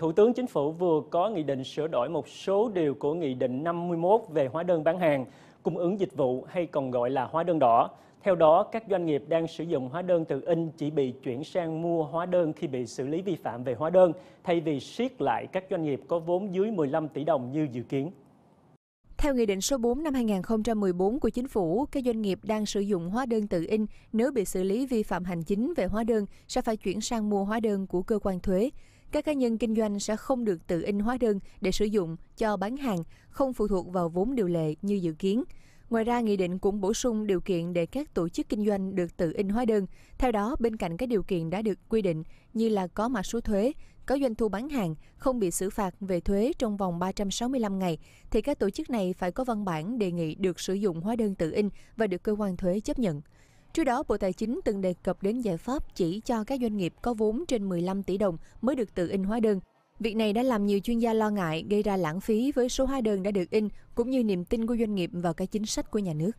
Thủ tướng Chính phủ vừa có nghị định sửa đổi một số điều của Nghị định 51 về hóa đơn bán hàng, cung ứng dịch vụ hay còn gọi là hóa đơn đỏ. Theo đó, các doanh nghiệp đang sử dụng hóa đơn từ in chỉ bị chuyển sang mua hóa đơn khi bị xử lý vi phạm về hóa đơn, thay vì siết lại các doanh nghiệp có vốn dưới 15 tỷ đồng như dự kiến. Theo Nghị định số 4 năm 2014 của Chính phủ, các doanh nghiệp đang sử dụng hóa đơn tự in nếu bị xử lý vi phạm hành chính về hóa đơn sẽ phải chuyển sang mua hóa đơn của cơ quan thuế. Các cá nhân kinh doanh sẽ không được tự in hóa đơn để sử dụng cho bán hàng, không phụ thuộc vào vốn điều lệ như dự kiến. Ngoài ra, nghị định cũng bổ sung điều kiện để các tổ chức kinh doanh được tự in hóa đơn. Theo đó, bên cạnh các điều kiện đã được quy định như là có mã số thuế, có doanh thu bán hàng, không bị xử phạt về thuế trong vòng 365 ngày, thì các tổ chức này phải có văn bản đề nghị được sử dụng hóa đơn tự in và được cơ quan thuế chấp nhận. Trước đó, Bộ Tài chính từng đề cập đến giải pháp chỉ cho các doanh nghiệp có vốn trên 15 tỷ đồng mới được tự in hóa đơn. Việc này đã làm nhiều chuyên gia lo ngại gây ra lãng phí với số hóa đơn đã được in cũng như niềm tin của doanh nghiệp vào các chính sách của nhà nước.